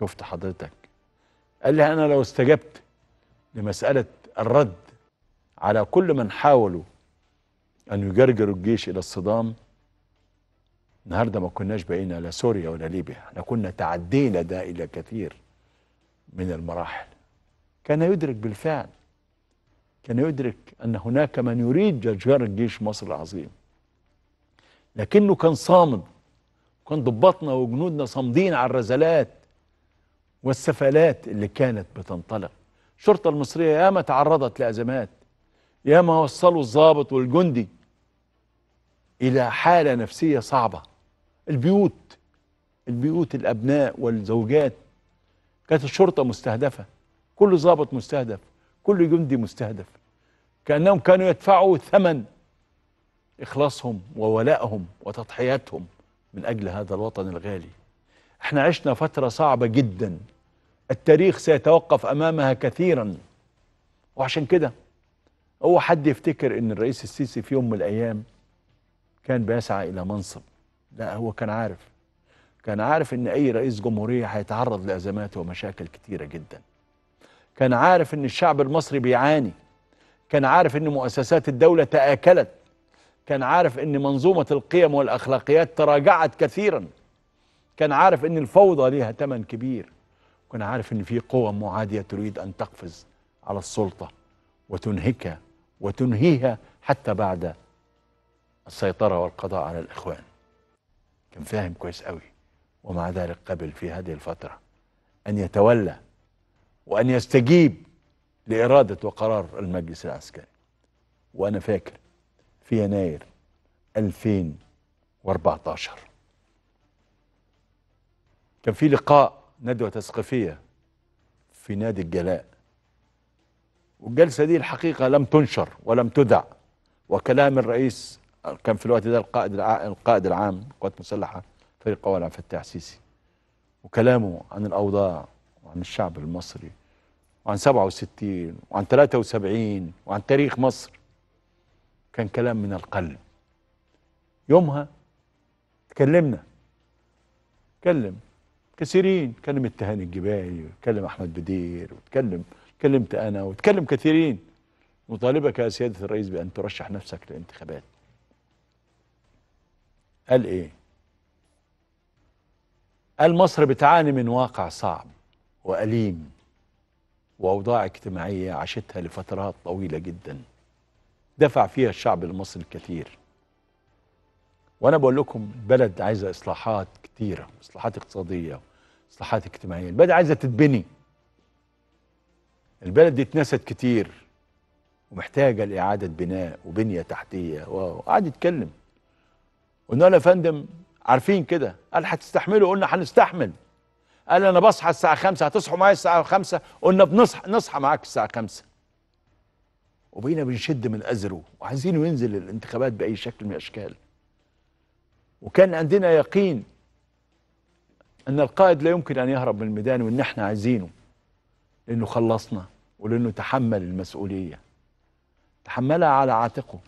شفت حضرتك قال لي أنا لو استجبت لمسألة الرد على كل من حاولوا أن يجرجروا الجيش إلى الصدام النهارده ما كناش بقينا لا سوريا ولا ليبيا احنا كنا تعدينا ده إلى كثير من المراحل كان يدرك بالفعل كان يدرك أن هناك من يريد جرجر الجيش مصر العظيم لكنه كان صامد وكان ضباطنا وجنودنا صامدين على الرزلات والسفالات اللي كانت بتنطلق الشرطة المصرية ياما تعرضت لأزمات ياما وصلوا الضابط والجندي إلى حالة نفسية صعبة البيوت البيوت الأبناء والزوجات كانت الشرطة مستهدفة كل ضابط مستهدف كل جندي مستهدف كأنهم كانوا يدفعوا ثمن إخلاصهم وولائهم وتضحياتهم من أجل هذا الوطن الغالي احنا عشنا فترة صعبة جدا التاريخ سيتوقف أمامها كثيرا وعشان كده هو حد يفتكر أن الرئيس السيسي في يوم من الأيام كان بيسعى إلى منصب لا هو كان عارف كان عارف أن أي رئيس جمهورية هيتعرض لأزمات ومشاكل كثيره جدا كان عارف أن الشعب المصري بيعاني كان عارف أن مؤسسات الدولة تآكلت كان عارف أن منظومة القيم والأخلاقيات تراجعت كثيرا كان عارف أن الفوضى ليها تمن كبير كنا عارف ان في قوى معاديه تريد ان تقفز على السلطه وتنهكها وتنهيها حتى بعد السيطره والقضاء على الاخوان كان فاهم كويس قوي ومع ذلك قبل في هذه الفتره ان يتولى وان يستجيب لاراده وقرار المجلس العسكري وانا فاكر في يناير 2014 كان في لقاء ندوة تثقيفية في نادي الجلاء والجلسة دي الحقيقة لم تنشر ولم تدع وكلام الرئيس كان في الوقت ده القائد القائد العام قوات المسلحة فريق قوال عبد الفتاح السيسي وكلامه عن الأوضاع وعن الشعب المصري وعن 67 وعن 73 وعن تاريخ مصر كان كلام من القلب يومها تكلمنا تكلم كثيرين اتكلم التهاني الجباي وتكلم احمد بدير وتكلم كلمت انا وتكلم كثيرين مطالبك يا سياده الرئيس بان ترشح نفسك للانتخابات قال ايه قال مصر بتعاني من واقع صعب واليم واوضاع اجتماعيه عاشتها لفترات طويله جدا دفع فيها الشعب المصري الكثير وانا بقول لكم بلد عايزه اصلاحات كتيره مصلحات اقتصاديه مصلحات اجتماعيه البلد عايزه تتبني البلد دي اتنست كتير ومحتاجه لاعاده بناء وبنيه تحتيه وقعد يتكلم قلنا له يا فندم عارفين كده قال هتستحملوا قلنا هنستحمل قال انا بصحى الساعه خمسة هتصحوا معايا الساعه خمسة قلنا بنصحى نصحى معاك الساعه 5 وبقينا بنشد من ازره وعايزينه ينزل الانتخابات باي شكل من الاشكال وكان عندنا يقين أن القائد لا يمكن أن يهرب من الميدان وأن احنا عايزينه لأنه خلصنا ولأنه تحمل المسؤولية تحملها على عاتقه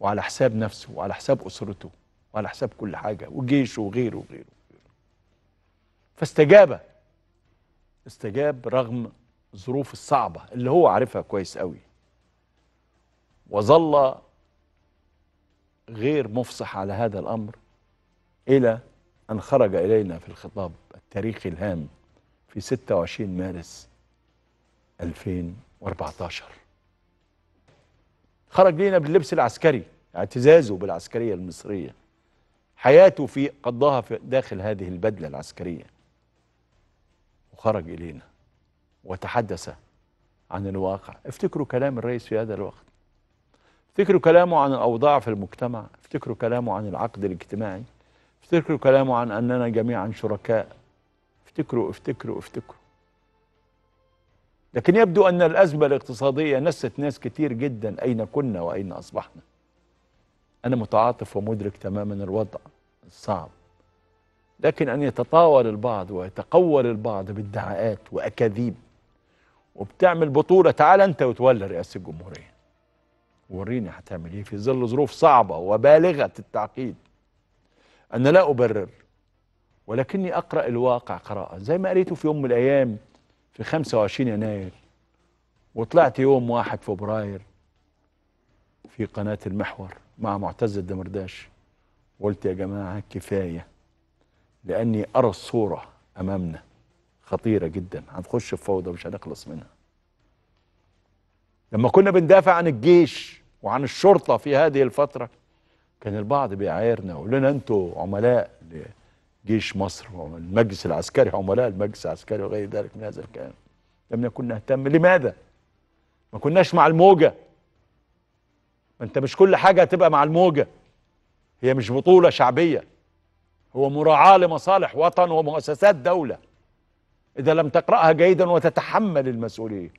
وعلى حساب نفسه وعلى حساب أسرته وعلى حساب كل حاجة وجيشه وغيره وغيره, وغيره. فاستجاب استجاب رغم الظروف الصعبة اللي هو عارفها كويس قوي وظل غير مفصح على هذا الأمر إلى أن خرج إلينا في الخطاب التاريخي الهام في 26 مارس 2014 خرج لينا باللبس العسكري اعتزازه بالعسكرية المصرية حياته في قضاها في داخل هذه البدلة العسكرية وخرج إلينا وتحدث عن الواقع افتكروا كلام الرئيس في هذا الوقت افتكروا كلامه عن الأوضاع في المجتمع افتكروا كلامه عن العقد الاجتماعي افتكروا كلامه عن أننا جميعا شركاء افتكروا افتكروا افتكروا لكن يبدو أن الأزمة الاقتصادية نست ناس كتير جدا أين كنا وأين أصبحنا أنا متعاطف ومدرك تماما الوضع الصعب لكن أن يتطاول البعض ويتقول البعض بادعاءات وأكاذيب وبتعمل بطولة تعال أنت وتولى رئاسة الجمهورية وريني هتعمل إيه في ظل ظروف صعبة وبالغة التعقيد أنا لا أبرر ولكني أقرأ الواقع قراءة زي ما قريته في يوم من الأيام في 25 يناير وطلعت يوم 1 فبراير في قناة المحور مع معتز الدمرداش قلت يا جماعة كفاية لأني أرى الصورة أمامنا خطيرة جدا هنخش في فوضى مش هنخلص منها لما كنا بندافع عن الجيش وعن الشرطة في هذه الفترة كان البعض بيعايرنا يقول لنا انتوا عملاء لجيش مصر والمجلس العسكري عملاء المجلس العسكري وغير ذلك من هذا الكلام لم نكن نهتم لماذا؟ ما كناش مع الموجة ما انت مش كل حاجة هتبقى مع الموجة هي مش بطولة شعبية هو مراعاة لمصالح وطن ومؤسسات دولة إذا لم تقرأها جيدا وتتحمل المسؤولية